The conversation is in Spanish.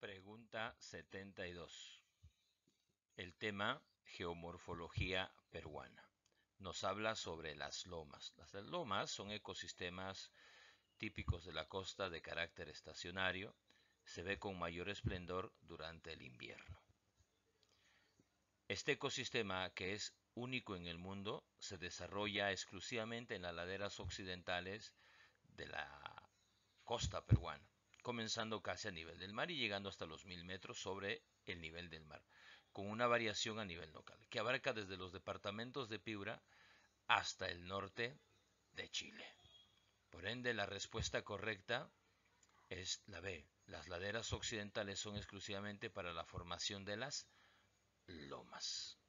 Pregunta 72. El tema geomorfología peruana. Nos habla sobre las lomas. Las lomas son ecosistemas típicos de la costa de carácter estacionario. Se ve con mayor esplendor durante el invierno. Este ecosistema, que es único en el mundo, se desarrolla exclusivamente en las laderas occidentales de la costa peruana comenzando casi a nivel del mar y llegando hasta los mil metros sobre el nivel del mar, con una variación a nivel local, que abarca desde los departamentos de Piura hasta el norte de Chile. Por ende, la respuesta correcta es la B. Las laderas occidentales son exclusivamente para la formación de las lomas.